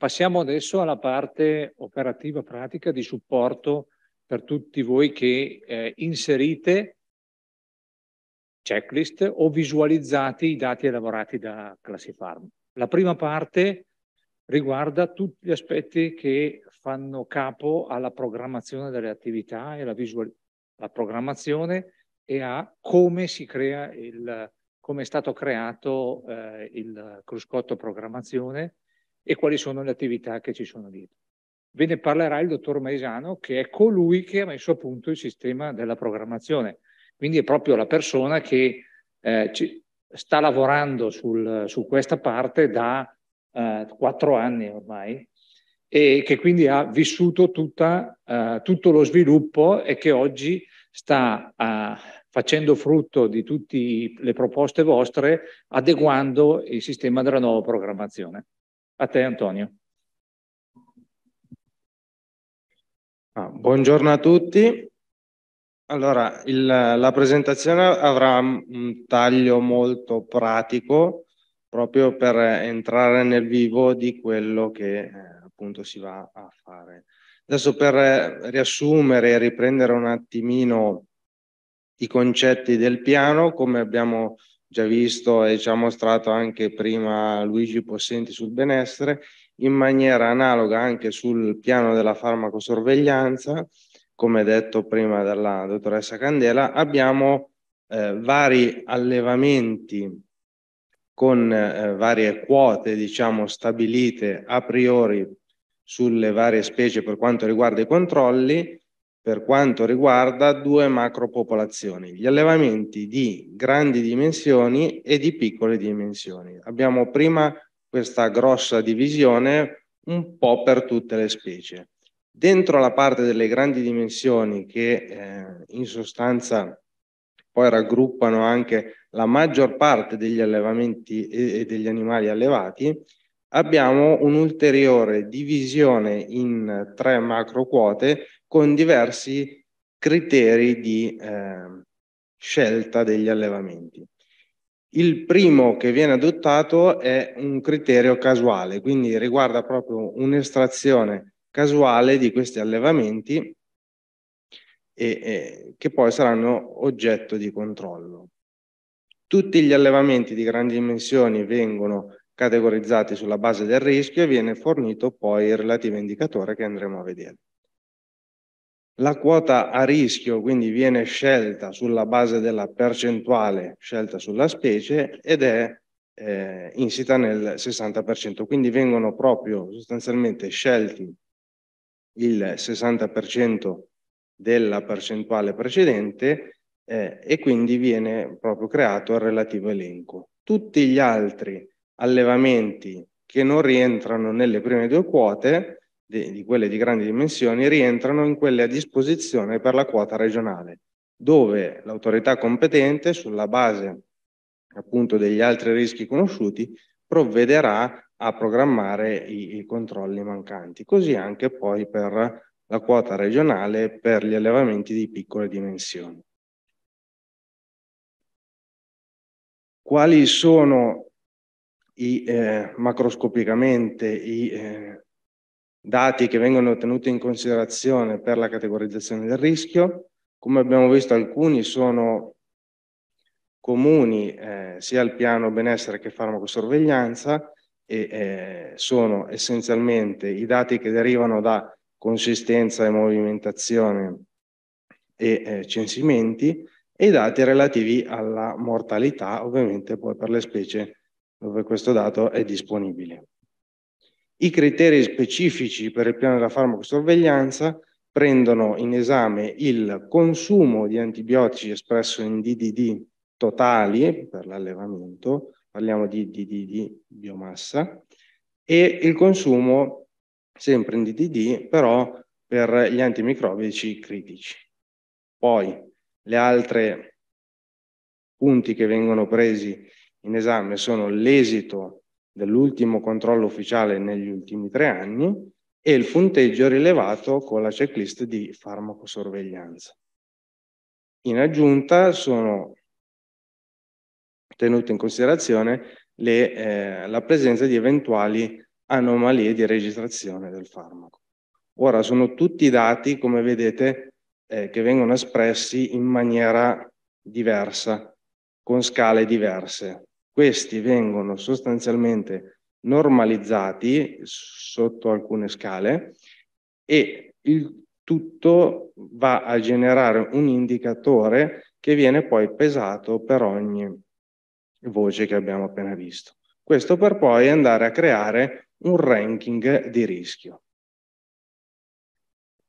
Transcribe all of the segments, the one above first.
Passiamo adesso alla parte operativa pratica di supporto per tutti voi che eh, inserite checklist o visualizzate i dati elaborati da Classifarm. La prima parte riguarda tutti gli aspetti che fanno capo alla programmazione delle attività e alla la programmazione e a come si crea il, come è stato creato eh, il cruscotto programmazione e quali sono le attività che ci sono dietro. Ve ne parlerà il dottor Maisano, che è colui che ha messo a punto il sistema della programmazione. Quindi è proprio la persona che eh, ci, sta lavorando sul, su questa parte da eh, quattro eh, anni ormai e che quindi ha vissuto tutta, eh, tutto lo sviluppo e che oggi sta eh, facendo frutto di tutte le proposte vostre, adeguando il sistema della nuova programmazione. A te Antonio. Ah, buongiorno a tutti. Allora, il, la presentazione avrà un taglio molto pratico proprio per entrare nel vivo di quello che eh, appunto si va a fare. Adesso per eh, riassumere e riprendere un attimino i concetti del piano, come abbiamo già visto e ci ha mostrato anche prima Luigi Possenti sul benessere, in maniera analoga anche sul piano della farmacosorveglianza, come detto prima dalla dottoressa Candela, abbiamo eh, vari allevamenti con eh, varie quote, diciamo, stabilite a priori sulle varie specie per quanto riguarda i controlli per quanto riguarda due macropopolazioni, gli allevamenti di grandi dimensioni e di piccole dimensioni. Abbiamo prima questa grossa divisione un po' per tutte le specie. Dentro la parte delle grandi dimensioni che eh, in sostanza poi raggruppano anche la maggior parte degli allevamenti e, e degli animali allevati, abbiamo un'ulteriore divisione in tre macro quote con diversi criteri di eh, scelta degli allevamenti. Il primo che viene adottato è un criterio casuale, quindi riguarda proprio un'estrazione casuale di questi allevamenti e, e, che poi saranno oggetto di controllo. Tutti gli allevamenti di grandi dimensioni vengono categorizzati sulla base del rischio e viene fornito poi il relativo indicatore che andremo a vedere. La quota a rischio quindi viene scelta sulla base della percentuale scelta sulla specie ed è eh, insita nel 60%, quindi vengono proprio sostanzialmente scelti il 60% della percentuale precedente eh, e quindi viene proprio creato il relativo elenco. Tutti gli altri allevamenti che non rientrano nelle prime due quote di, di quelle di grandi dimensioni rientrano in quelle a disposizione per la quota regionale, dove l'autorità competente, sulla base appunto degli altri rischi conosciuti, provvederà a programmare i, i controlli mancanti. Così anche poi per la quota regionale per gli allevamenti di piccole dimensioni. Quali sono i, eh, macroscopicamente i eh, dati che vengono tenuti in considerazione per la categorizzazione del rischio. Come abbiamo visto alcuni sono comuni eh, sia al piano benessere che farmacosorveglianza e eh, sono essenzialmente i dati che derivano da consistenza e movimentazione e eh, censimenti e i dati relativi alla mortalità, ovviamente poi per le specie dove questo dato è disponibile. I criteri specifici per il piano della farmacosorveglianza prendono in esame il consumo di antibiotici espresso in DDD totali per l'allevamento, parliamo di DDD biomassa, e il consumo sempre in DDD però per gli antimicrobici critici. Poi le altre punti che vengono presi in esame sono l'esito dell'ultimo controllo ufficiale negli ultimi tre anni e il punteggio rilevato con la checklist di farmacosorveglianza. In aggiunta sono tenute in considerazione le, eh, la presenza di eventuali anomalie di registrazione del farmaco. Ora sono tutti dati, come vedete, eh, che vengono espressi in maniera diversa, con scale diverse. Questi vengono sostanzialmente normalizzati sotto alcune scale e il tutto va a generare un indicatore che viene poi pesato per ogni voce che abbiamo appena visto. Questo per poi andare a creare un ranking di rischio.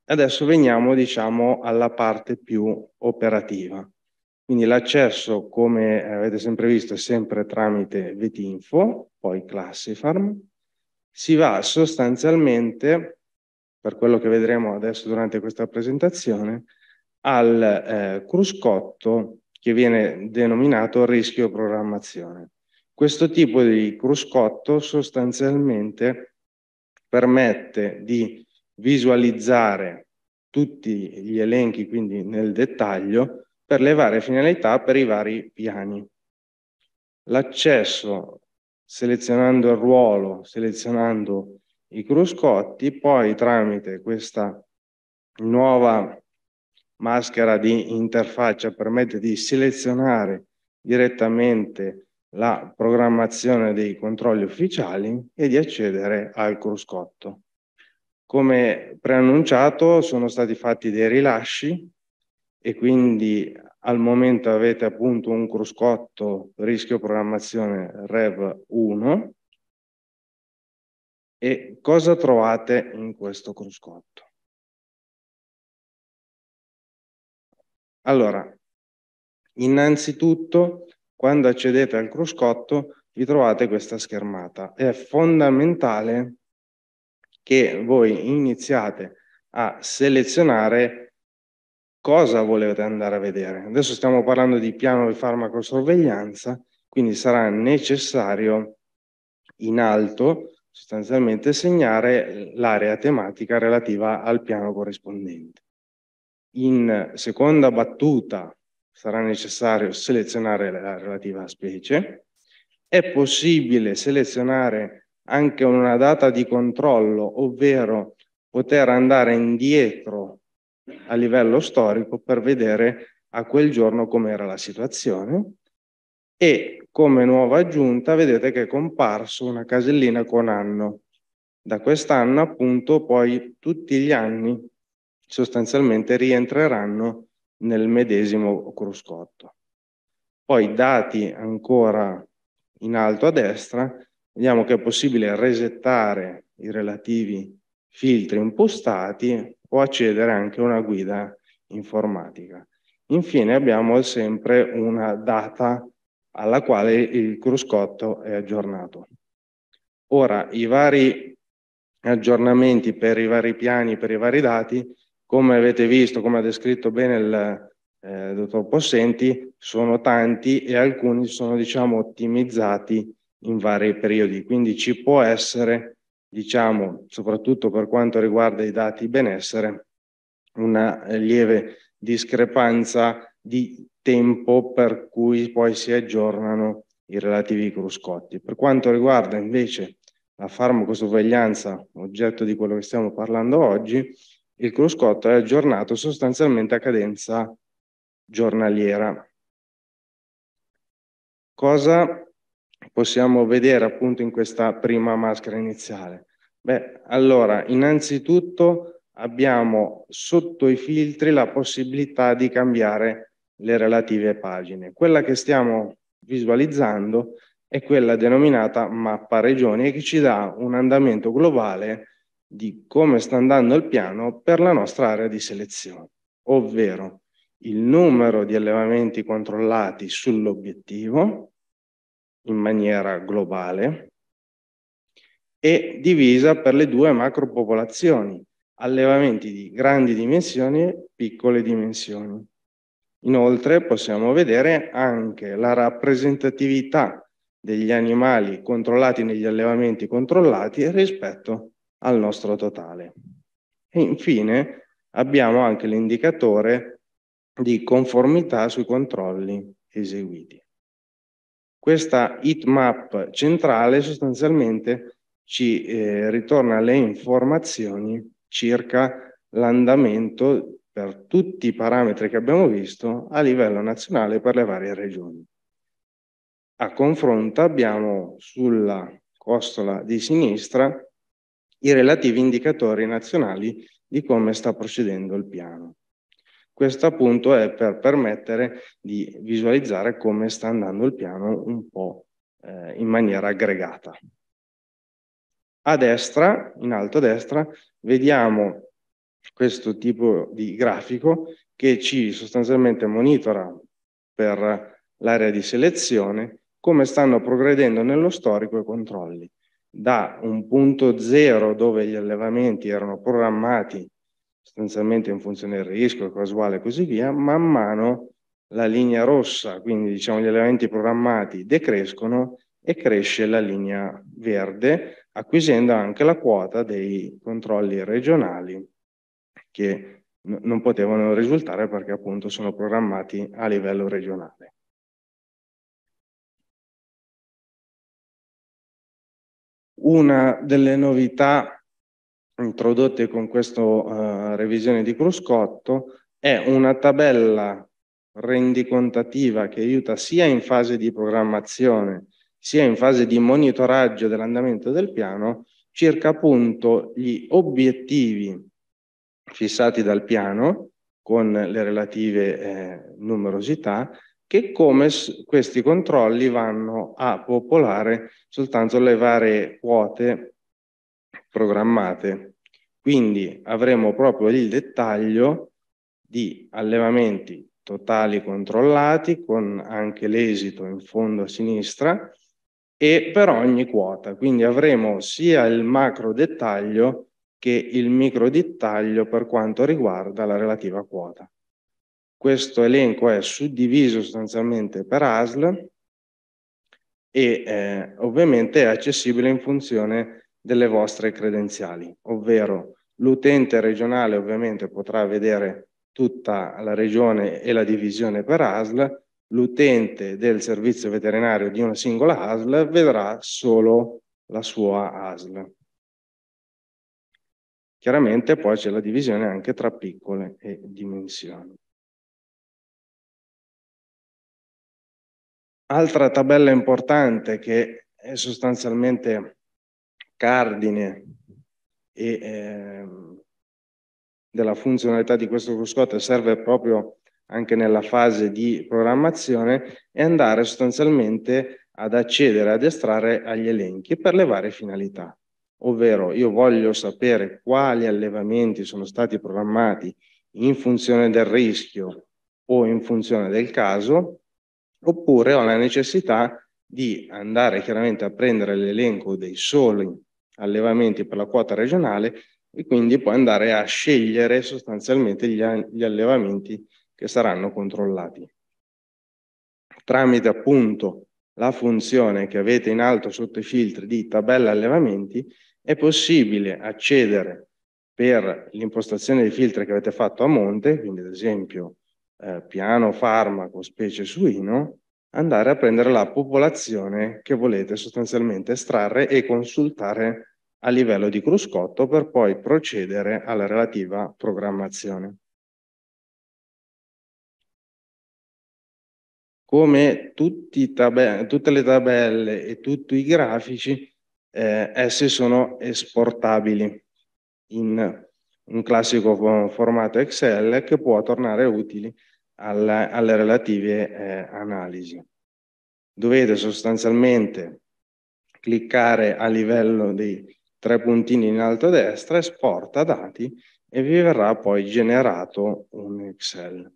Adesso veniamo, diciamo, alla parte più operativa. Quindi l'accesso, come eh, avete sempre visto, è sempre tramite Vetinfo, poi Classifarm. Si va sostanzialmente, per quello che vedremo adesso durante questa presentazione, al eh, cruscotto che viene denominato rischio programmazione. Questo tipo di cruscotto sostanzialmente permette di visualizzare tutti gli elenchi, quindi nel dettaglio, per le varie finalità per i vari piani. L'accesso, selezionando il ruolo, selezionando i cruscotti, poi tramite questa nuova maschera di interfaccia permette di selezionare direttamente la programmazione dei controlli ufficiali e di accedere al cruscotto. Come preannunciato sono stati fatti dei rilasci e quindi al momento avete appunto un cruscotto rischio programmazione REV 1 e cosa trovate in questo cruscotto? Allora, innanzitutto quando accedete al cruscotto vi trovate questa schermata. È fondamentale che voi iniziate a selezionare cosa volete andare a vedere. Adesso stiamo parlando di piano di farmacosorveglianza, quindi sarà necessario in alto sostanzialmente segnare l'area tematica relativa al piano corrispondente. In seconda battuta sarà necessario selezionare la relativa specie. È possibile selezionare anche una data di controllo, ovvero poter andare indietro a livello storico per vedere a quel giorno com'era la situazione e come nuova aggiunta vedete che è comparso una casellina con anno. Da quest'anno appunto poi tutti gli anni sostanzialmente rientreranno nel medesimo cruscotto. Poi dati ancora in alto a destra, vediamo che è possibile resettare i relativi filtri impostati o accedere anche a una guida informatica. Infine abbiamo sempre una data alla quale il cruscotto è aggiornato. Ora, i vari aggiornamenti per i vari piani, per i vari dati, come avete visto, come ha descritto bene il eh, dottor Possenti, sono tanti e alcuni sono diciamo ottimizzati in vari periodi, quindi ci può essere diciamo, soprattutto per quanto riguarda i dati benessere, una lieve discrepanza di tempo per cui poi si aggiornano i relativi cruscotti. Per quanto riguarda invece la farmacosorveglianza, oggetto di quello che stiamo parlando oggi, il cruscotto è aggiornato sostanzialmente a cadenza giornaliera. Cosa possiamo vedere appunto in questa prima maschera iniziale? Beh, allora, innanzitutto abbiamo sotto i filtri la possibilità di cambiare le relative pagine. Quella che stiamo visualizzando è quella denominata mappa regioni che ci dà un andamento globale di come sta andando il piano per la nostra area di selezione, ovvero il numero di allevamenti controllati sull'obiettivo, in maniera globale e divisa per le due macropopolazioni, allevamenti di grandi dimensioni e piccole dimensioni. Inoltre possiamo vedere anche la rappresentatività degli animali controllati negli allevamenti controllati rispetto al nostro totale. E infine abbiamo anche l'indicatore di conformità sui controlli eseguiti. Questa heat map centrale sostanzialmente ci eh, ritorna le informazioni circa l'andamento per tutti i parametri che abbiamo visto a livello nazionale per le varie regioni. A confronto abbiamo sulla costola di sinistra i relativi indicatori nazionali di come sta procedendo il piano. Questo appunto è per permettere di visualizzare come sta andando il piano un po' eh, in maniera aggregata. A destra, in alto a destra, vediamo questo tipo di grafico che ci sostanzialmente monitora per l'area di selezione come stanno progredendo nello storico i controlli. Da un punto zero dove gli allevamenti erano programmati sostanzialmente in funzione del rischio, casuale e così via, man mano la linea rossa, quindi diciamo gli elementi programmati, decrescono e cresce la linea verde, acquisendo anche la quota dei controlli regionali che non potevano risultare perché appunto sono programmati a livello regionale. Una delle novità introdotte con questa uh, eh, revisione di Cruscotto è una tabella rendicontativa che aiuta sia in fase di programmazione sia in fase di monitoraggio dell'andamento del piano circa appunto gli obiettivi fissati dal piano con le relative eh, numerosità che come questi controlli vanno a popolare soltanto le varie quote programmate. Quindi avremo proprio il dettaglio di allevamenti totali controllati con anche l'esito in fondo a sinistra e per ogni quota. Quindi avremo sia il macro dettaglio che il micro dettaglio per quanto riguarda la relativa quota. Questo elenco è suddiviso sostanzialmente per ASL e eh, ovviamente è accessibile in funzione delle vostre credenziali, ovvero l'utente regionale ovviamente potrà vedere tutta la regione e la divisione per ASL, l'utente del servizio veterinario di una singola ASL vedrà solo la sua ASL. Chiaramente poi c'è la divisione anche tra piccole e dimensioni. Altra tabella importante che è sostanzialmente cardine e, eh, della funzionalità di questo cruscotto serve proprio anche nella fase di programmazione è andare sostanzialmente ad accedere, ad estrarre agli elenchi per le varie finalità. Ovvero io voglio sapere quali allevamenti sono stati programmati in funzione del rischio o in funzione del caso, oppure ho la necessità di andare chiaramente a prendere l'elenco dei soli allevamenti per la quota regionale e quindi puoi andare a scegliere sostanzialmente gli, gli allevamenti che saranno controllati. Tramite appunto la funzione che avete in alto sotto i filtri di tabella allevamenti, è possibile accedere per l'impostazione dei filtri che avete fatto a monte, quindi ad esempio eh, piano farmaco, specie suino, andare a prendere la popolazione che volete sostanzialmente estrarre e consultare a livello di cruscotto per poi procedere alla relativa programmazione. Come tutte le tabelle e tutti i grafici, eh, essi sono esportabili in un classico formato Excel che può tornare utili alla, alle relative eh, analisi. Dovete sostanzialmente cliccare a livello dei tre puntini in alto a destra, esporta dati e vi verrà poi generato un Excel.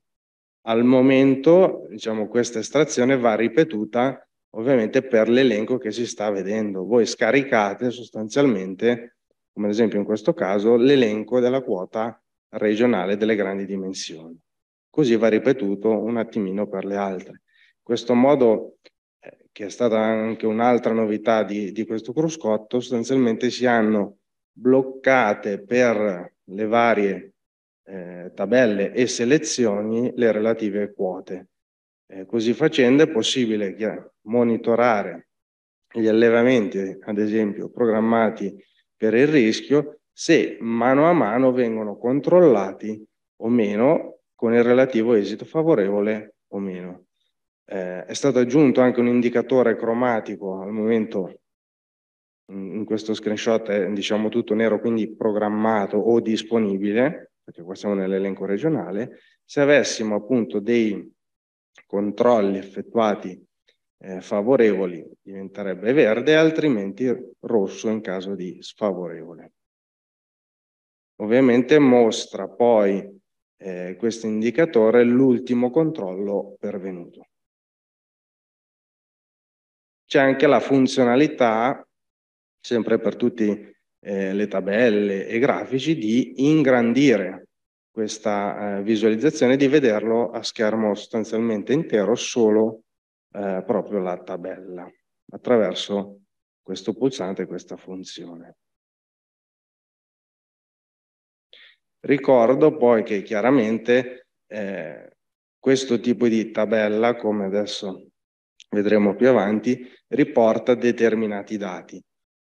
Al momento, diciamo, questa estrazione va ripetuta ovviamente per l'elenco che si sta vedendo. Voi scaricate sostanzialmente, come ad esempio in questo caso, l'elenco della quota regionale delle grandi dimensioni così va ripetuto un attimino per le altre. In questo modo, eh, che è stata anche un'altra novità di, di questo cruscotto, sostanzialmente si hanno bloccate per le varie eh, tabelle e selezioni le relative quote. Eh, così facendo è possibile monitorare gli allevamenti, ad esempio, programmati per il rischio, se mano a mano vengono controllati o meno con il relativo esito favorevole o meno. Eh, è stato aggiunto anche un indicatore cromatico al momento in questo screenshot è diciamo tutto nero quindi programmato o disponibile perché qua siamo nell'elenco regionale se avessimo appunto dei controlli effettuati eh, favorevoli diventerebbe verde altrimenti rosso in caso di sfavorevole ovviamente mostra poi eh, questo indicatore l'ultimo controllo pervenuto. C'è anche la funzionalità, sempre per tutte eh, le tabelle e grafici, di ingrandire questa eh, visualizzazione, di vederlo a schermo sostanzialmente intero, solo eh, proprio la tabella, attraverso questo pulsante e questa funzione. Ricordo poi che chiaramente eh, questo tipo di tabella, come adesso vedremo più avanti, riporta determinati dati.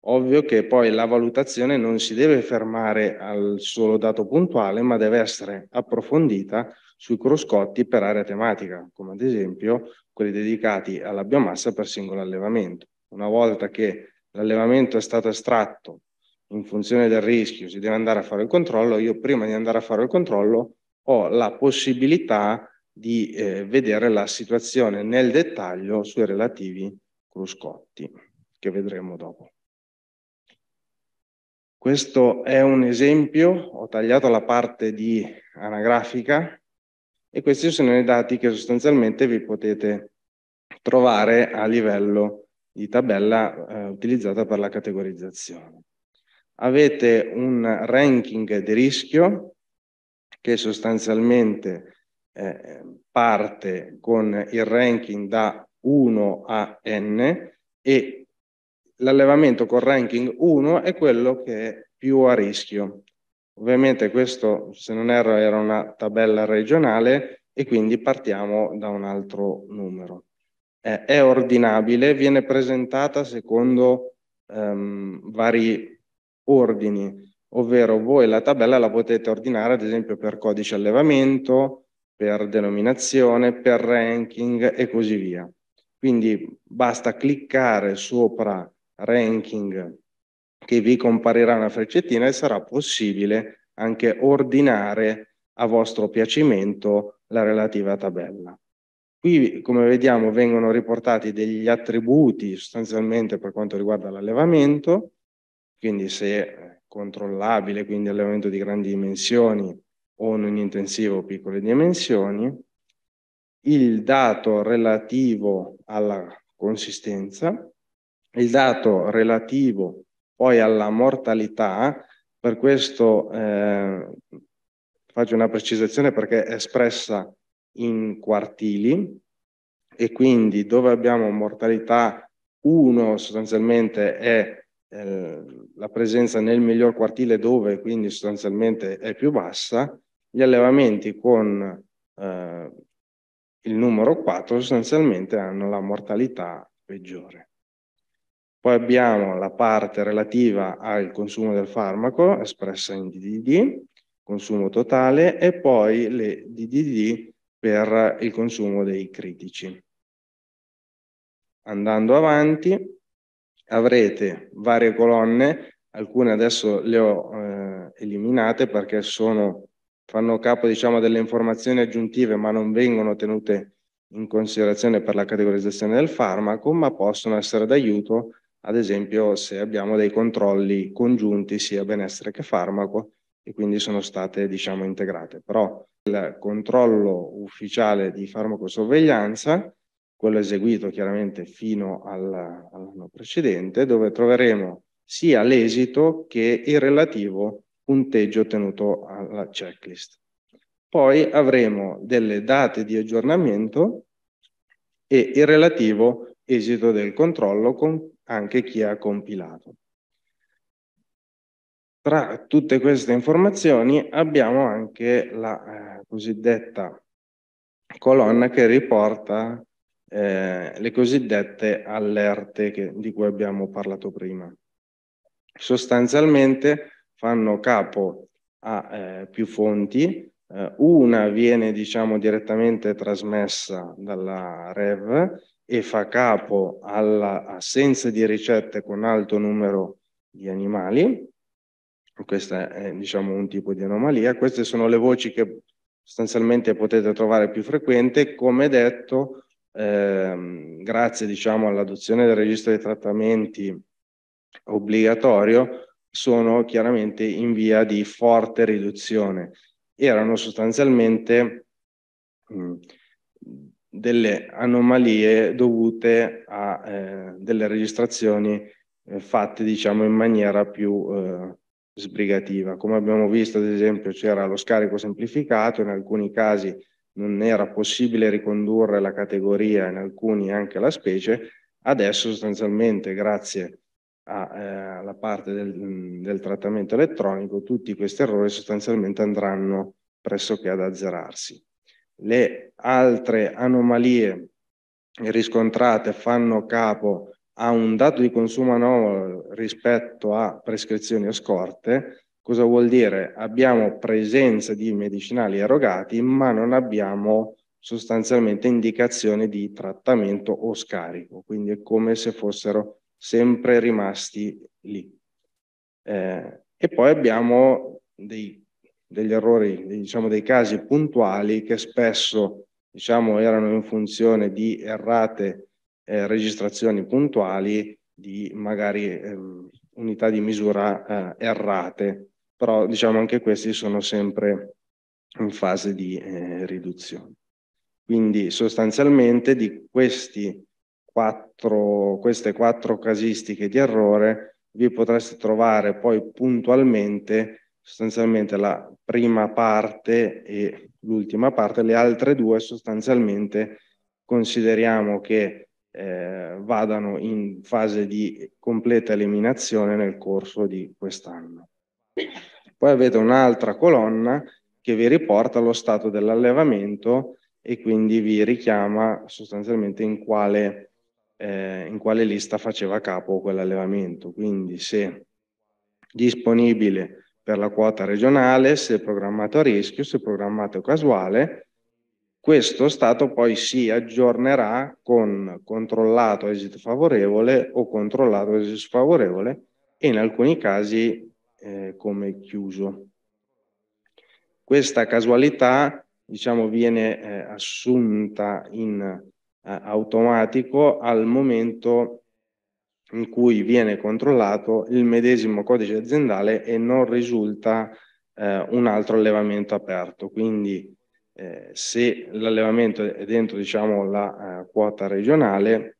Ovvio che poi la valutazione non si deve fermare al solo dato puntuale, ma deve essere approfondita sui cruscotti per area tematica, come ad esempio quelli dedicati alla biomassa per singolo allevamento. Una volta che l'allevamento è stato estratto in funzione del rischio si deve andare a fare il controllo, io prima di andare a fare il controllo ho la possibilità di eh, vedere la situazione nel dettaglio sui relativi cruscotti, che vedremo dopo. Questo è un esempio, ho tagliato la parte di anagrafica e questi sono i dati che sostanzialmente vi potete trovare a livello di tabella eh, utilizzata per la categorizzazione avete un ranking di rischio che sostanzialmente eh, parte con il ranking da 1 a n e l'allevamento con ranking 1 è quello che è più a rischio. Ovviamente questo, se non erro, era una tabella regionale e quindi partiamo da un altro numero. Eh, è ordinabile, viene presentata secondo ehm, vari ordini, ovvero voi la tabella la potete ordinare ad esempio per codice allevamento, per denominazione, per ranking e così via. Quindi basta cliccare sopra ranking che vi comparirà una freccettina e sarà possibile anche ordinare a vostro piacimento la relativa tabella. Qui, come vediamo, vengono riportati degli attributi sostanzialmente per quanto riguarda l'allevamento, quindi se è controllabile, quindi allevamento di grandi dimensioni o non intensivo piccole dimensioni, il dato relativo alla consistenza, il dato relativo poi alla mortalità, per questo eh, faccio una precisazione perché è espressa in quartili e quindi dove abbiamo mortalità 1 sostanzialmente è eh, la presenza nel miglior quartile dove quindi sostanzialmente è più bassa, gli allevamenti con eh, il numero 4 sostanzialmente hanno la mortalità peggiore. Poi abbiamo la parte relativa al consumo del farmaco espressa in DDD, consumo totale, e poi le DDD per il consumo dei critici. Andando avanti, avrete varie colonne, alcune adesso le ho eh, eliminate perché sono, fanno capo diciamo, delle informazioni aggiuntive ma non vengono tenute in considerazione per la categorizzazione del farmaco, ma possono essere d'aiuto, ad esempio se abbiamo dei controlli congiunti sia benessere che farmaco e quindi sono state diciamo, integrate. Però il controllo ufficiale di farmacosorveglianza quello eseguito chiaramente fino all'anno precedente, dove troveremo sia l'esito che il relativo punteggio ottenuto alla checklist. Poi avremo delle date di aggiornamento e il relativo esito del controllo con anche chi ha compilato. Tra tutte queste informazioni abbiamo anche la eh, cosiddetta colonna che riporta eh, le cosiddette allerte che, di cui abbiamo parlato prima. Sostanzialmente fanno capo a eh, più fonti, eh, una viene diciamo, direttamente trasmessa dalla REV e fa capo all'assenza di ricette con alto numero di animali, questo è diciamo, un tipo di anomalia, queste sono le voci che sostanzialmente potete trovare più frequente, come detto eh, grazie diciamo, all'adozione del registro dei trattamenti obbligatorio, sono chiaramente in via di forte riduzione. Erano sostanzialmente mh, delle anomalie dovute a eh, delle registrazioni eh, fatte diciamo, in maniera più eh, sbrigativa. Come abbiamo visto, ad esempio, c'era lo scarico semplificato, in alcuni casi non era possibile ricondurre la categoria, in alcuni anche la specie, adesso sostanzialmente grazie eh, alla eh, parte del, del, trattamento elettronico tutti questi errori sostanzialmente andranno pressoché ad azzerarsi. Le altre anomalie riscontrate fanno capo a un dato di consumo anomalo rispetto a prescrizioni o scorte, Cosa vuol dire? Abbiamo presenza di medicinali erogati, ma non abbiamo sostanzialmente indicazione di trattamento o scarico, quindi è come se fossero sempre rimasti lì. Eh, e poi abbiamo dei, degli errori, diciamo dei casi puntuali che spesso diciamo, erano in funzione di errate eh, registrazioni puntuali di magari eh, unità di misura eh, errate però diciamo anche questi sono sempre in fase di eh, riduzione. Quindi sostanzialmente di quattro, queste quattro casistiche di errore vi potreste trovare poi puntualmente sostanzialmente la prima parte e l'ultima parte, le altre due sostanzialmente consideriamo che eh, vadano in fase di completa eliminazione nel corso di quest'anno. Poi avete un'altra colonna che vi riporta allo stato dell'allevamento e quindi vi richiama sostanzialmente in quale, eh, in quale lista faceva capo quell'allevamento. Quindi se disponibile per la quota regionale, se programmato a rischio, se programmato casuale, questo stato poi si aggiornerà con controllato esito favorevole o controllato esito sfavorevole e in alcuni casi eh, come chiuso. Questa casualità diciamo, viene eh, assunta in eh, automatico al momento in cui viene controllato il medesimo codice aziendale e non risulta eh, un altro allevamento aperto. Quindi eh, se l'allevamento è dentro diciamo, la eh, quota regionale,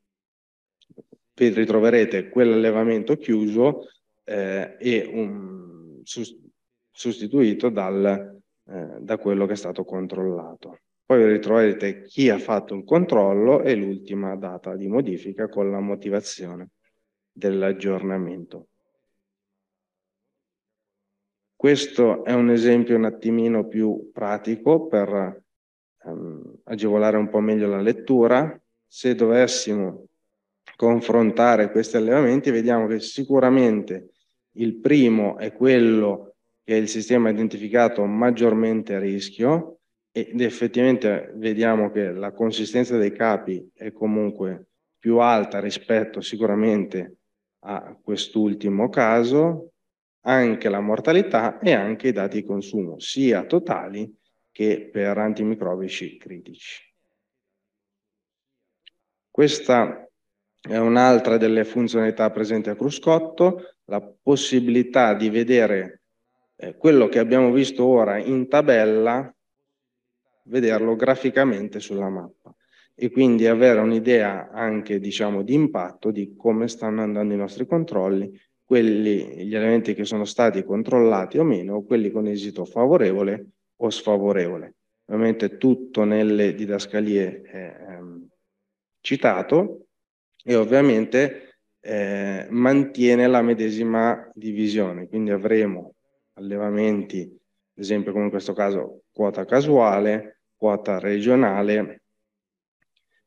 ritroverete quell'allevamento chiuso eh, e un, sostituito dal, eh, da quello che è stato controllato. Poi ritroverete chi ha fatto il controllo e l'ultima data di modifica con la motivazione dell'aggiornamento. Questo è un esempio un attimino più pratico per ehm, agevolare un po' meglio la lettura. Se dovessimo confrontare questi allevamenti, vediamo che sicuramente il primo è quello che il sistema ha identificato maggiormente a rischio ed effettivamente vediamo che la consistenza dei capi è comunque più alta rispetto sicuramente a quest'ultimo caso, anche la mortalità e anche i dati di consumo, sia totali che per antimicrobici critici. Questa è un'altra delle funzionalità presenti a cruscotto, la possibilità di vedere eh, quello che abbiamo visto ora in tabella, vederlo graficamente sulla mappa e quindi avere un'idea anche diciamo di impatto di come stanno andando i nostri controlli, quelli, gli elementi che sono stati controllati o meno, quelli con esito favorevole o sfavorevole. Ovviamente tutto nelle didascalie eh, ehm, citato e ovviamente eh, mantiene la medesima divisione, quindi avremo allevamenti, ad esempio come in questo caso quota casuale, quota regionale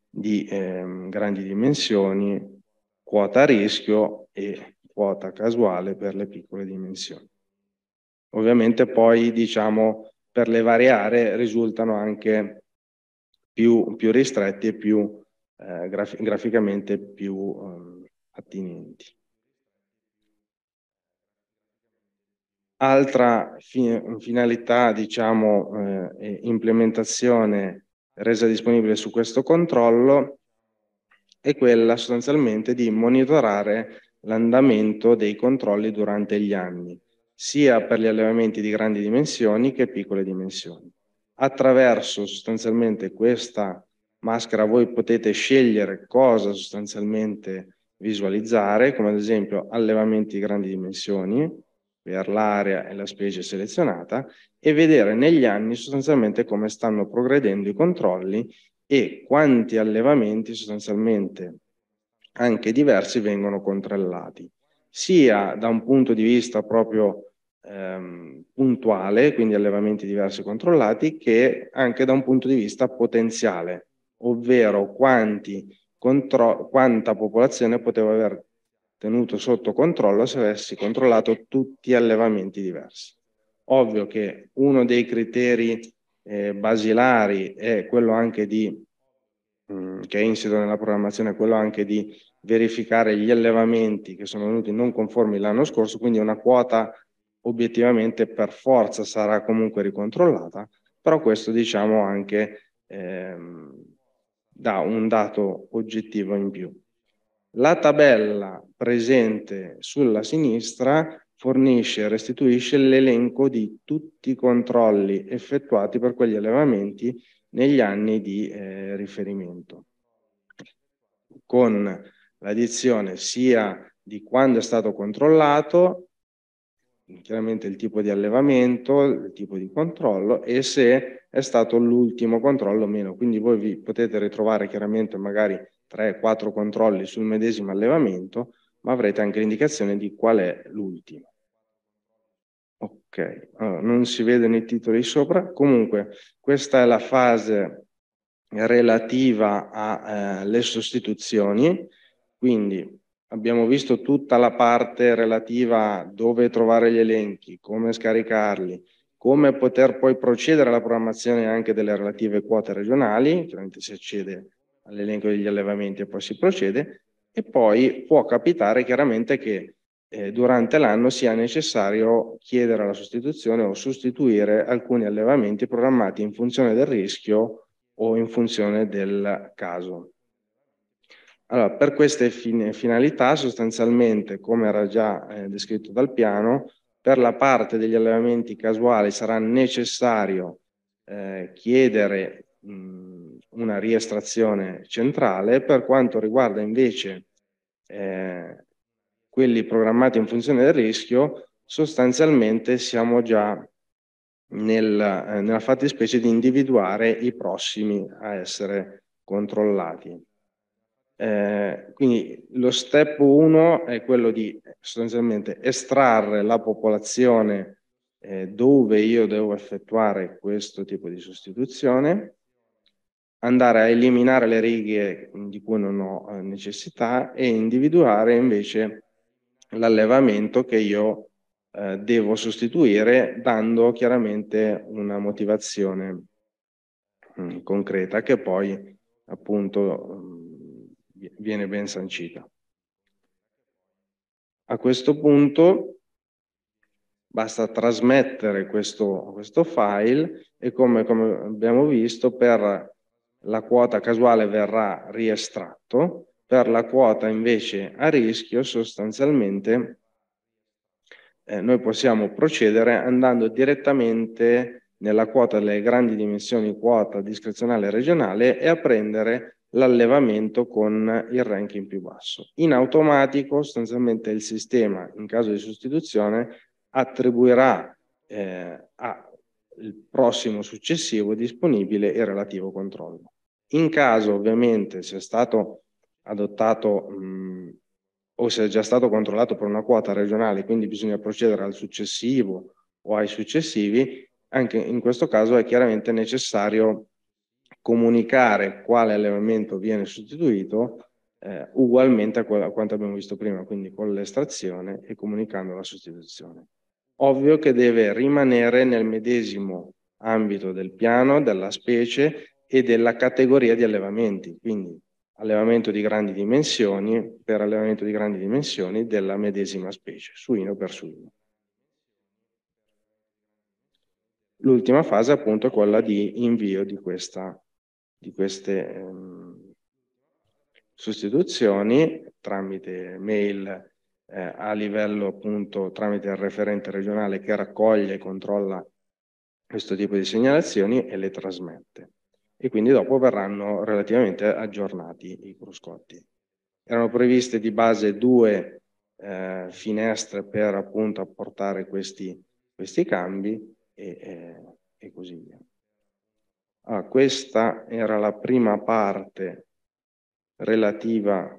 di eh, grandi dimensioni, quota a rischio e quota casuale per le piccole dimensioni. Ovviamente poi diciamo per le varie aree risultano anche più, più ristretti e più eh, graf- graficamente più ehm, attinenti. Altra fi finalità, diciamo, eh, implementazione resa disponibile su questo controllo è quella sostanzialmente di monitorare l'andamento dei controlli durante gli anni, sia per gli allevamenti di grandi dimensioni che piccole dimensioni. Attraverso sostanzialmente questa maschera voi potete scegliere cosa sostanzialmente visualizzare, come ad esempio allevamenti di grandi dimensioni per l'area e la specie selezionata e vedere negli anni sostanzialmente come stanno progredendo i controlli e quanti allevamenti sostanzialmente anche diversi vengono controllati, sia da un punto di vista proprio ehm, puntuale, quindi allevamenti diversi controllati, che anche da un punto di vista potenziale, ovvero quanti contro- quanta popolazione potevo aver tenuto sotto controllo se avessi controllato tutti gli allevamenti diversi. Ovvio che uno dei criteri eh, basilari è quello anche di, mh, mm, che è insito nella programmazione, quello anche di verificare gli allevamenti che sono venuti non conformi l'anno scorso, quindi una quota obiettivamente per forza sarà comunque ricontrollata, però questo diciamo anche ehm, dà un dato oggettivo in più. La tabella presente sulla sinistra fornisce e restituisce l'elenco di tutti i controlli effettuati per quegli allevamenti negli anni di eh, riferimento, con l'addizione sia di quando è stato controllato, chiaramente il tipo di allevamento, il tipo di controllo e se è stato l'ultimo controllo meno. Quindi voi vi potete ritrovare chiaramente magari 3-4 controlli sul medesimo allevamento, ma avrete anche l'indicazione di qual è l'ultimo. Ok, allora, non si vedono i titoli sopra. Comunque, questa è la fase relativa alle eh, sostituzioni, quindi abbiamo visto tutta la parte relativa a dove trovare gli elenchi, come scaricarli, come poter poi procedere alla programmazione anche delle relative quote regionali, chiaramente si accede all'elenco degli allevamenti e poi si procede, e poi può capitare chiaramente che eh, durante l'anno sia necessario chiedere la sostituzione o sostituire alcuni allevamenti programmati in funzione del rischio o in funzione del caso. Allora, per queste fin finalità, sostanzialmente, come era già eh, descritto dal piano, per la parte degli allevamenti casuali sarà necessario eh, chiedere mh, una riestrazione centrale, per quanto riguarda invece eh, quelli programmati in funzione del rischio, sostanzialmente siamo già nel, eh, nella fattispecie di individuare i prossimi a essere controllati. Eh, quindi lo step 1 è quello di sostanzialmente estrarre la popolazione eh, dove io devo effettuare questo tipo di sostituzione, andare a eliminare le righe di cui non ho eh, necessità e individuare invece l'allevamento che io eh, devo sostituire dando chiaramente una motivazione mh, mm, concreta che poi appunto viene ben sancita. A questo punto basta trasmettere questo, questo file e come, come abbiamo visto per la quota casuale verrà riestratto, per la quota invece a rischio sostanzialmente eh, noi possiamo procedere andando direttamente nella quota delle grandi dimensioni quota discrezionale regionale e a prendere l'allevamento con il ranking più basso. In automatico, sostanzialmente, il sistema, in caso di sostituzione, attribuirà eh, al prossimo successivo disponibile il relativo controllo. In caso, ovviamente, sia stato adottato mh, o se è già stato controllato per una quota regionale, quindi bisogna procedere al successivo o ai successivi, anche in questo caso è chiaramente necessario comunicare quale allevamento viene sostituito eh, ugualmente a, a, quanto abbiamo visto prima, quindi con l'estrazione e comunicando la sostituzione. Ovvio che deve rimanere nel medesimo ambito del piano, della specie e della categoria di allevamenti, quindi allevamento di grandi dimensioni per allevamento di grandi dimensioni della medesima specie, suino per suino. L'ultima fase appunto è quella di invio di questa di queste ehm, sostituzioni tramite mail eh, a livello appunto tramite il referente regionale che raccoglie e controlla questo tipo di segnalazioni e le trasmette. E quindi dopo verranno relativamente aggiornati i cruscotti. Erano previste di base due eh, finestre per appunto apportare questi, questi cambi e, eh, e così via. Ah, questa era la prima parte relativa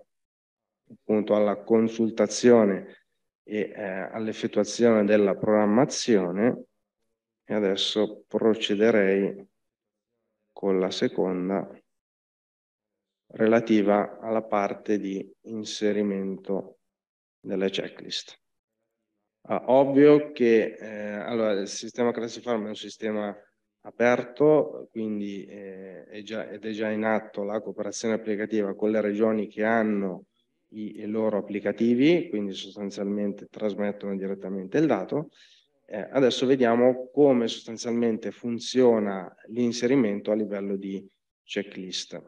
appunto alla consultazione e eh, all'effettuazione della programmazione e adesso procederei con la seconda relativa alla parte di inserimento delle checklist. Ah, ovvio che eh, allora, il sistema Classifarm è un sistema aperto, quindi eh, è già, ed è già in atto la cooperazione applicativa con le regioni che hanno i, i loro applicativi, quindi sostanzialmente trasmettono direttamente il dato. Eh, adesso vediamo come sostanzialmente funziona l'inserimento a livello di checklist.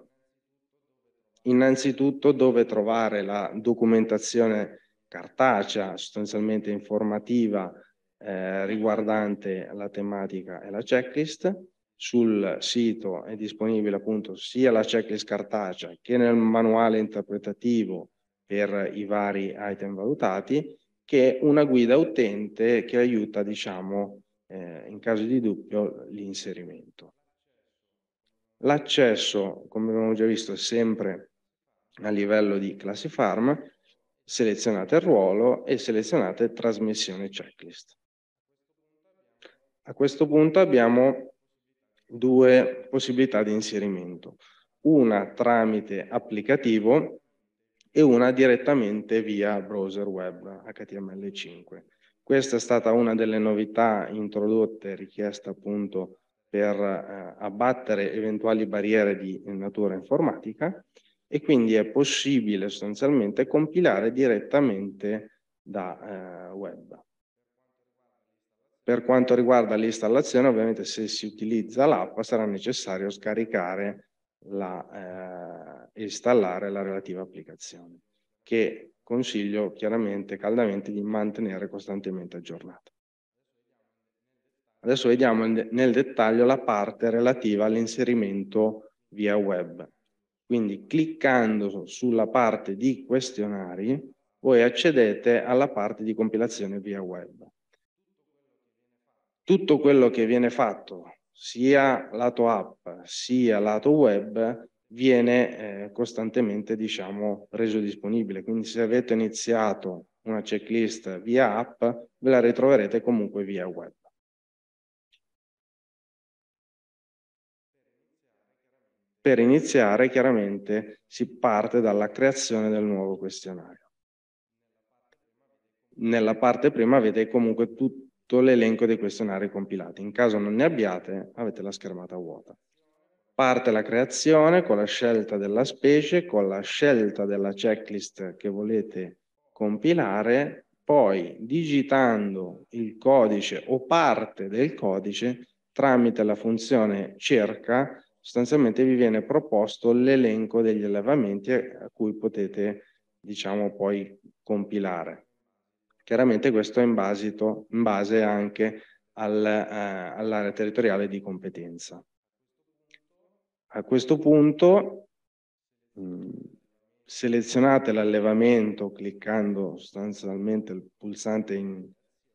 Innanzitutto dove trovare la documentazione cartacea, sostanzialmente informativa, eh, riguardante la tematica e la checklist. Sul sito è disponibile appunto sia la checklist cartacea che nel manuale interpretativo per i vari item valutati, che una guida utente che aiuta, diciamo, eh, in caso di dubbio, l'inserimento. L'accesso, come abbiamo già visto, è sempre a livello di Classifarm, selezionate il ruolo e selezionate trasmissione checklist. A questo punto abbiamo due possibilità di inserimento, una tramite applicativo e una direttamente via browser web HTML5. Questa è stata una delle novità introdotte, richiesta appunto per eh, abbattere eventuali barriere di natura informatica e quindi è possibile sostanzialmente compilare direttamente da eh, web. Per quanto riguarda l'installazione, ovviamente se si utilizza l'app sarà necessario scaricare la, eh, installare la relativa applicazione, che consiglio chiaramente caldamente di mantenere costantemente aggiornata. Adesso vediamo nel dettaglio la parte relativa all'inserimento via web. Quindi cliccando sulla parte di questionari, voi accedete alla parte di compilazione via web tutto quello che viene fatto, sia lato app sia lato web, viene eh, costantemente diciamo, reso disponibile. Quindi se avete iniziato una checklist via app, ve la ritroverete comunque via web. Per iniziare chiaramente si parte dalla creazione del nuovo questionario. Nella parte prima avete comunque tutti tutto l'elenco eh. dei questionari compilati. In caso non ne abbiate, avete la schermata vuota. Parte la creazione con la scelta della specie, con la scelta della checklist che volete compilare, poi digitando il codice o parte del codice tramite la funzione cerca, sostanzialmente vi viene proposto l'elenco degli allevamenti a cui potete, diciamo, poi compilare. Chiaramente questo è in, basito, in base anche al, eh, all'area territoriale di competenza. A questo punto mh, mm, selezionate l'allevamento cliccando sostanzialmente il pulsante in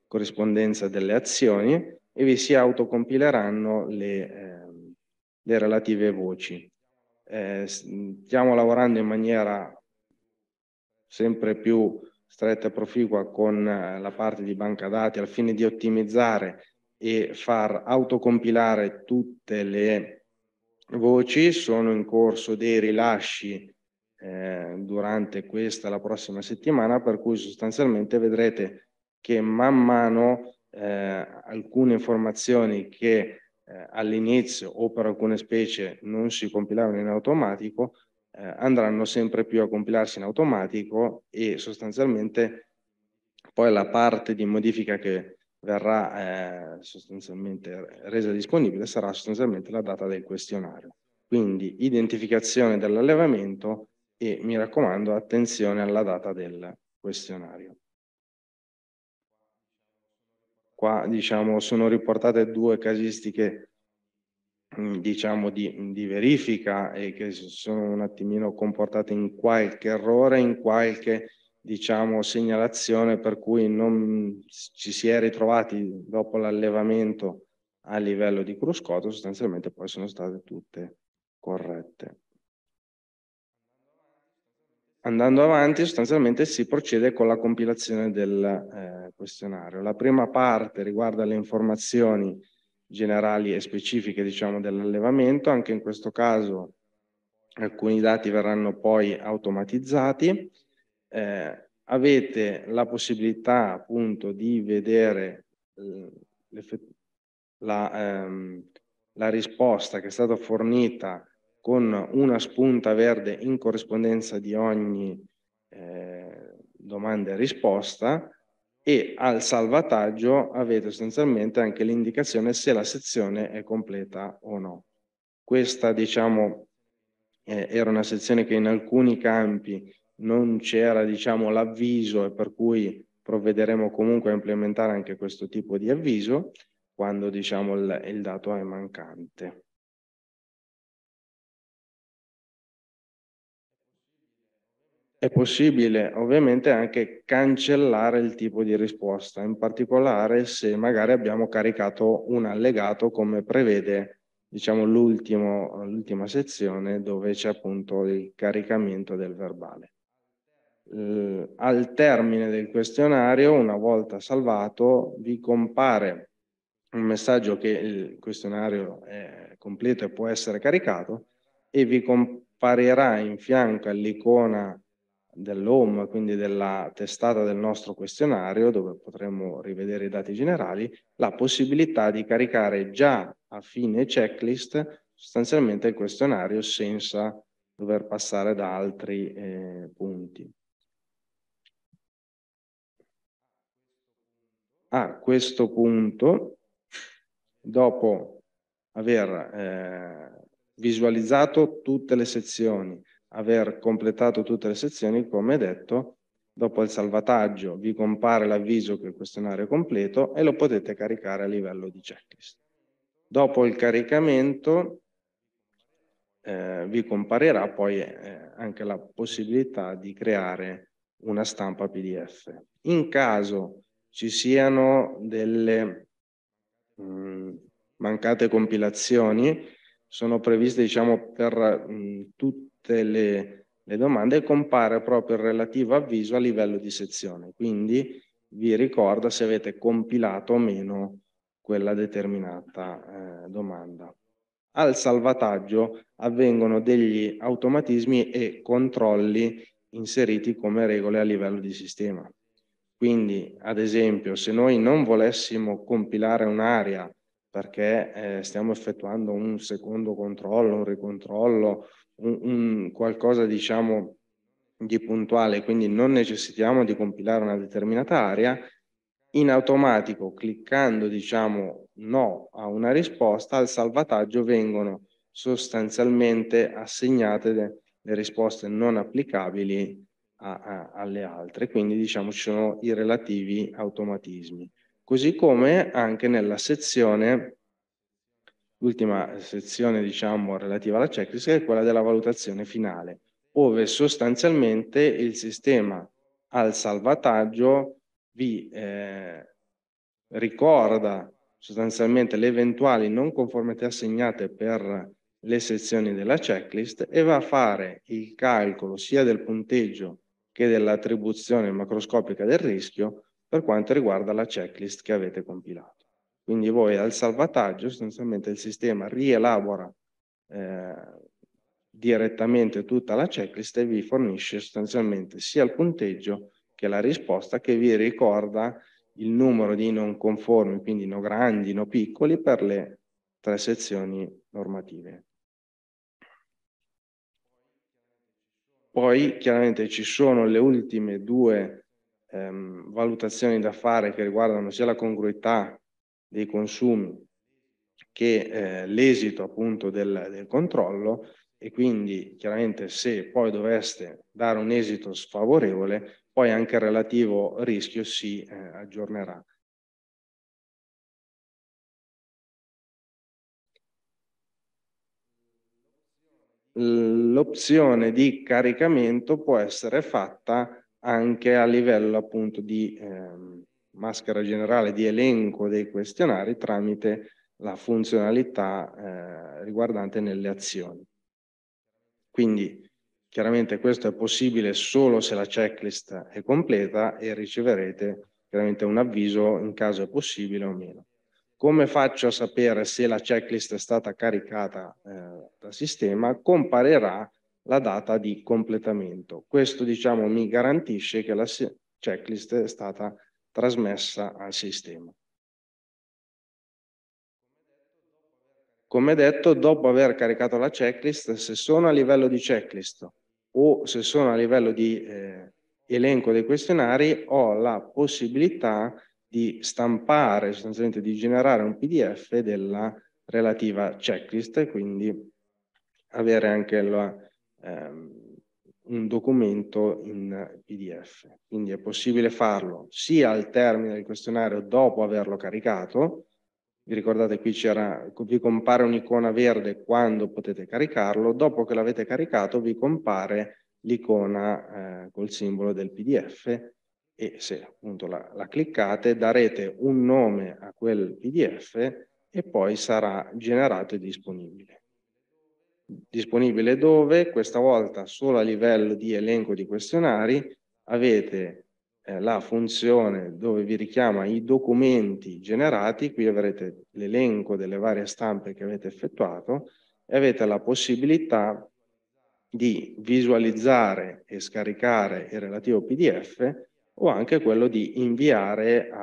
corrispondenza delle azioni e vi si autocompileranno le, eh, le relative voci. Eh, stiamo lavorando in maniera sempre più stretta e proficua con eh, la parte di banca dati al fine di ottimizzare e far autocompilare tutte le voci. Sono in corso dei rilasci eh, durante questa la prossima settimana, per cui sostanzialmente vedrete che man mano eh, alcune informazioni che eh, all'inizio o per alcune specie non si compilavano in automatico eh, andranno sempre più a compilarsi in automatico e sostanzialmente poi la parte di modifica che verrà eh, sostanzialmente resa disponibile sarà sostanzialmente la data del questionario. Quindi identificazione dell'allevamento e mi raccomando attenzione alla data del questionario. Qua diciamo sono riportate due casistiche diciamo di, di, verifica e che si sono un attimino comportate in qualche errore, in qualche diciamo segnalazione per cui non ci si è ritrovati dopo l'allevamento a livello di cruscotto, sostanzialmente poi sono state tutte corrette. Andando avanti, sostanzialmente si procede con la compilazione del eh, questionario. La prima parte riguarda le informazioni generali e specifiche diciamo, dell'allevamento. Anche in questo caso alcuni dati verranno poi automatizzati. Eh, avete la possibilità appunto di vedere eh, la, ehm, la risposta che è stata fornita con una spunta verde in corrispondenza di ogni eh, domanda e risposta e al salvataggio avete sostanzialmente anche l'indicazione se la sezione è completa o no. Questa, diciamo, eh, era una sezione che in alcuni campi non c'era, diciamo, l'avviso e per cui provvederemo comunque a implementare anche questo tipo di avviso quando, diciamo, il, il dato è mancante. È possibile ovviamente anche cancellare il tipo di risposta, in particolare se magari abbiamo caricato un allegato come prevede diciamo, l'ultima sezione dove c'è appunto il caricamento del verbale. Eh, al termine del questionario, una volta salvato, vi compare un messaggio che il questionario è completo e può essere caricato e vi comparirà in fianco all'icona dell'HOME, quindi della testata del nostro questionario, dove potremo rivedere i dati generali, la possibilità di caricare già a fine checklist sostanzialmente il questionario senza dover passare da altri eh, punti. A questo punto, dopo aver eh, visualizzato tutte le sezioni, aver completato tutte le sezioni, come detto, dopo il salvataggio vi compare l'avviso che il questionario è completo e lo potete caricare a livello di checklist. Dopo il caricamento eh, vi comparirà poi eh, anche la possibilità di creare una stampa PDF. In caso ci siano delle mh, mm, mancate compilazioni, sono previste diciamo, per mh, mm, tutti tutte le, le domande compare proprio il relativo avviso a livello di sezione, quindi vi ricorda se avete compilato o meno quella determinata eh, domanda. Al salvataggio avvengono degli automatismi e controlli inseriti come regole a livello di sistema. Quindi, ad esempio, se noi non volessimo compilare un'area perché eh, stiamo effettuando un secondo controllo, un ricontrollo, un, un qualcosa diciamo di puntuale, quindi non necessitiamo di compilare una determinata area, in automatico cliccando diciamo no a una risposta al salvataggio vengono sostanzialmente assegnate le risposte non applicabili a, a, alle altre, quindi diciamo ci sono i relativi automatismi. Così come anche nella sezione L'ultima sezione, diciamo, relativa alla checklist è quella della valutazione finale, dove sostanzialmente il sistema al salvataggio vi eh, ricorda sostanzialmente le eventuali non conformità assegnate per le sezioni della checklist e va a fare il calcolo sia del punteggio che dell'attribuzione macroscopica del rischio per quanto riguarda la checklist che avete compilato. Quindi voi al salvataggio sostanzialmente il sistema rielabora eh, direttamente tutta la checklist e vi fornisce sostanzialmente sia il punteggio che la risposta che vi ricorda il numero di non conformi, quindi no grandi, no piccoli, per le tre sezioni normative. Poi chiaramente ci sono le ultime due ehm, valutazioni da fare che riguardano sia la congruità dei consumi che eh, l'esito appunto del, del, controllo e quindi chiaramente se poi doveste dare un esito sfavorevole, poi anche il relativo rischio si eh, aggiornerà. L'opzione di caricamento può essere fatta anche a livello appunto di ehm, maschera generale di elenco dei questionari tramite la funzionalità eh, riguardante nelle azioni. Quindi chiaramente questo è possibile solo se la checklist è completa e riceverete chiaramente un avviso in caso è possibile o meno. Come faccio a sapere se la checklist è stata caricata eh, dal sistema? Comparirà la data di completamento. Questo diciamo mi garantisce che la checklist è stata caricata trasmessa al sistema. Come detto, dopo aver caricato la checklist, se sono a livello di checklist o se sono a livello di eh, elenco dei questionari, ho la possibilità di stampare, sostanzialmente di generare un PDF della relativa checklist, quindi avere anche la, ehm, un documento in PDF. Quindi è possibile farlo sia al termine del questionario dopo averlo caricato, vi ricordate qui vi compare un'icona verde quando potete caricarlo, dopo che l'avete caricato vi compare l'icona eh, col simbolo del PDF e se appunto la, la cliccate darete un nome a quel PDF e poi sarà generato e disponibile disponibile dove questa volta solo a livello di elenco di questionari avete eh, la funzione dove vi richiama i documenti generati, qui avrete l'elenco delle varie stampe che avete effettuato e avete la possibilità di visualizzare e scaricare il relativo PDF o anche quello di inviare a,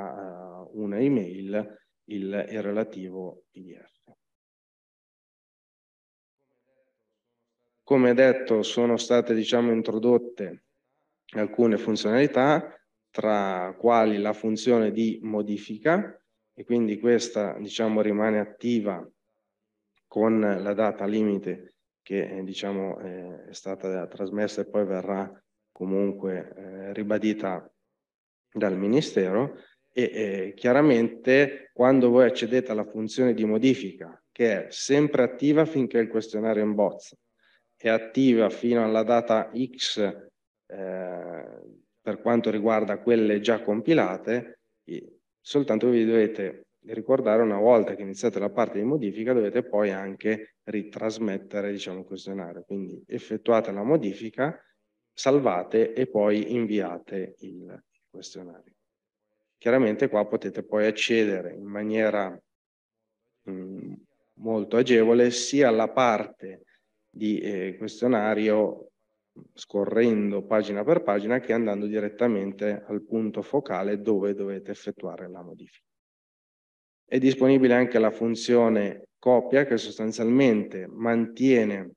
a una email il, il relativo PDF. Come detto, sono state diciamo, introdotte alcune funzionalità, tra quali la funzione di modifica, e quindi questa diciamo, rimane attiva con la data limite che diciamo, eh, è stata trasmessa e poi verrà comunque eh, ribadita dal Ministero e eh, chiaramente quando voi accedete alla funzione di modifica che è sempre attiva finché il questionario è in bozza è attiva fino alla data X eh, per quanto riguarda quelle già compilate, soltanto vi dovete ricordare una volta che iniziate la parte di modifica dovete poi anche ritrasmettere diciamo, il questionario. Quindi effettuate la modifica, salvate e poi inviate il questionario. Chiaramente qua potete poi accedere in maniera mh, mm, molto agevole sia alla parte di eh, questionario scorrendo pagina per pagina che andando direttamente al punto focale dove dovete effettuare la modifica. È disponibile anche la funzione copia che sostanzialmente mantiene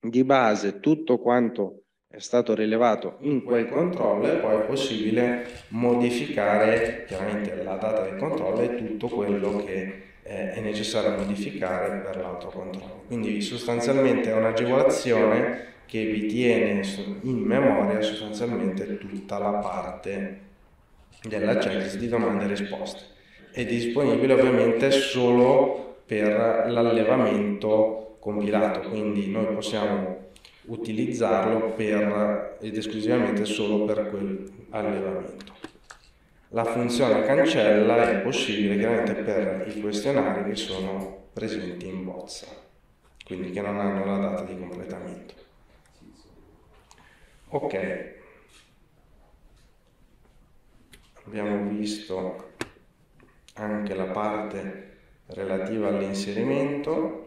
di base tutto quanto è stato rilevato in quel controllo e poi è possibile modificare chiaramente la data del controllo e tutto quello che eh, è necessario modificare per l'autocontrollo. Quindi sostanzialmente è un'agevolazione che vi tiene in memoria sostanzialmente tutta la parte della checklist di domande e risposte. È disponibile ovviamente solo per l'allevamento compilato, quindi noi possiamo utilizzarlo per, ed esclusivamente solo per quell'allevamento la funzione cancella è possibile chiaramente per i questionari che sono presenti in bozza, quindi che non hanno la data di completamento. Ok, abbiamo visto anche la parte relativa all'inserimento